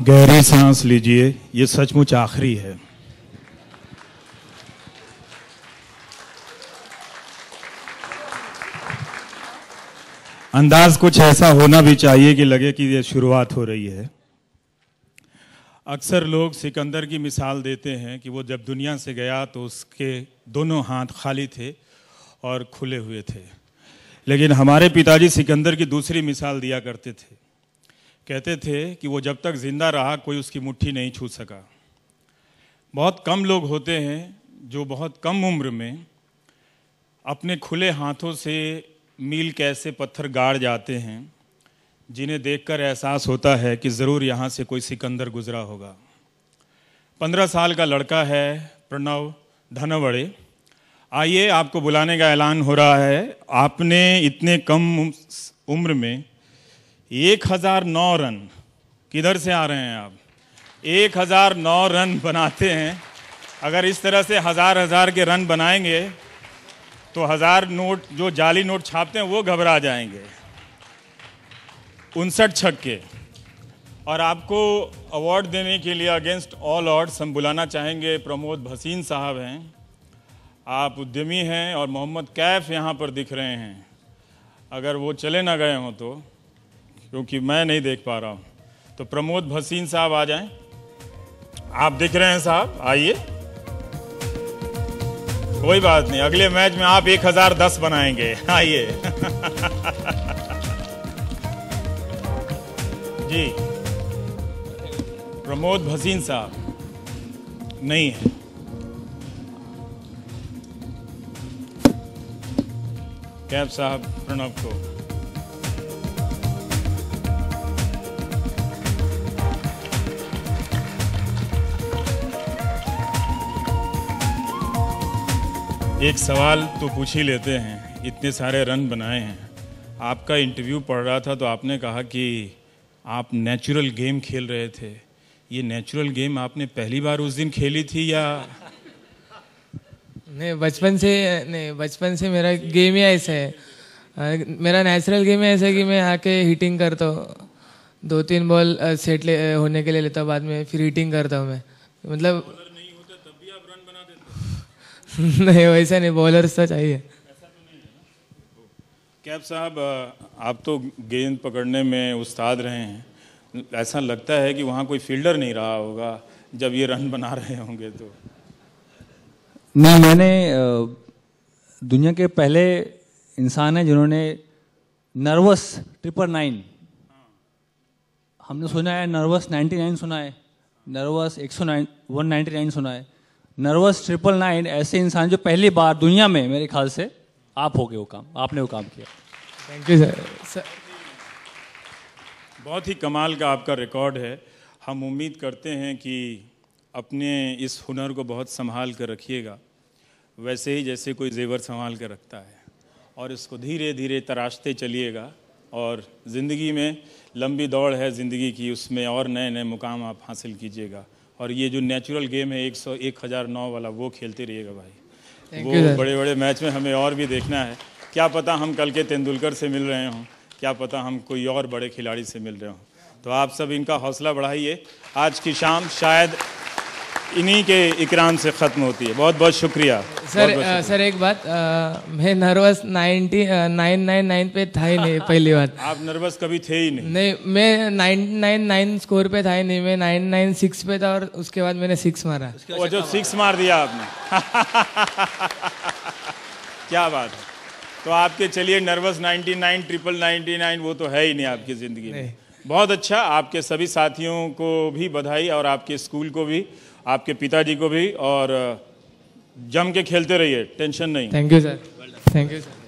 गहरी सांस लीजिए ये सचमुच आखिरी है अंदाज कुछ ऐसा होना भी चाहिए कि लगे कि ये शुरुआत हो रही है अक्सर लोग सिकंदर की मिसाल देते हैं कि वो जब दुनिया से गया तो उसके दोनों हाथ खाली थे और खुले हुए थे लेकिन हमारे पिताजी सिकंदर की दूसरी मिसाल दिया करते थे कहते थे कि वो जब तक जिंदा रहा कोई उसकी मुट्ठी नहीं छू सका बहुत कम लोग होते हैं जो बहुत कम उम्र में अपने खुले हाथों से मील कैसे पत्थर गाड़ जाते हैं जिन्हें देखकर एहसास होता है कि ज़रूर यहाँ से कोई सिकंदर गुजरा होगा पंद्रह साल का लड़का है प्रणव धनवड़े आइए आपको बुलाने का ऐलान हो रहा है आपने इतने कम उम्र में एक हजार नौ रन किधर से आ रहे हैं आप एक हजार नौ रन बनाते हैं अगर इस तरह से हजार हजार के रन बनाएंगे तो हजार नोट जो जाली नोट छापते हैं वो घबरा जाएंगे उनसठ छक्के और आपको अवार्ड देने के लिए अगेंस्ट ऑल ऑर्ड्स हम बुलाना चाहेंगे प्रमोद भसीन साहब हैं आप उद्यमी हैं और मोहम्मद कैफ यहाँ पर दिख रहे हैं अगर वो चले ना गए हों तो क्योंकि मैं नहीं देख पा रहा हूं तो प्रमोद भसीन साहब आ जाएं आप दिख रहे हैं साहब आइए कोई बात नहीं अगले मैच में आप एक हजार दस बनाएंगे आइए जी प्रमोद भसीन साहब नहीं है कैब साहब प्रणब को एक सवाल तो पूछ ही लेते हैं इतने सारे रन बनाए हैं आपका इंटरव्यू पढ़ रहा था तो आपने कहा कि आप नेचुरल गेम खेल रहे थे ये नेचुरल गेम आपने पहली बार उस दिन खेली थी या नहीं बचपन से नहीं बचपन से मेरा गेम ही ऐसा है मेरा नेचुरल गेम ऐसा है कि मैं आके हिटिंग करता हूँ दो तीन बॉल सेट ले होने के लिए लेता हूँ बाद में फिर हिटिंग करता हूँ मैं मतलब नहीं वैसा नहीं बॉलर सा तो चाहिए कैप साहब आप तो गेंद पकड़ने में उस्ताद रहे हैं ऐसा लगता है कि वहाँ कोई फील्डर नहीं रहा होगा जब ये रन बना रहे होंगे तो नहीं मैंने दुनिया के पहले इंसान हैं जिन्होंने नर्वस ट्रिपल नाइन हमने सुना है नर्वस नाइन्टी नाइन सुना है नर्वस एक सौ नाइन वन नाइन्टी नाइन सुना है नर्वस ट्रिपल नाइन ऐसे इंसान जो पहली बार दुनिया में मेरे ख्याल से आप हो गए वो काम आपने वो काम किया थैंक यू सर बहुत ही कमाल का आपका रिकॉर्ड है हम उम्मीद करते हैं कि अपने इस हुनर को बहुत संभाल कर रखिएगा वैसे ही जैसे कोई जेवर संभाल कर रखता है और इसको धीरे धीरे तराशते चलिएगा और ज़िंदगी में लंबी दौड़ है ज़िंदगी की उसमें और नए नए मुकाम आप हासिल कीजिएगा और ये जो नेचुरल गेम है एक सौ एक हज़ार नौ वाला वो खेलते रहिएगा भाई वो बड़े बड़े मैच में हमें और भी देखना है क्या पता हम कल के तेंदुलकर से मिल रहे हों क्या पता हम कोई और बड़े खिलाड़ी से मिल रहे हों तो आप सब इनका हौसला बढ़ाइए आज की शाम शायद इन्हीं के इकराम से ख़त्म होती है बहुत बहुत शुक्रिया सर बहुत बहुत सर एक बात आ, मैं nervous ninety nine nine nine पे था ही नहीं पहली बात आप नर्वस कभी थे ही नहीं नहीं मैं नाइन नाइन नाइन स्कोर पे था ही नहीं मैं नाइन नाइन सिक्स पे था और उसके बाद मैंने सिक्स मारा वो जो सिक्स मार दिया आपने क्या बात है तो आपके चलिए नर्वस 99 ट्रिपल 99 वो तो है ही नहीं आपकी ज़िंदगी में बहुत अच्छा आपके सभी साथियों को भी बधाई और आपके स्कूल को भी आपके पिताजी को भी और जम के खेलते रहिए टेंशन नहीं thank you sir thank you sir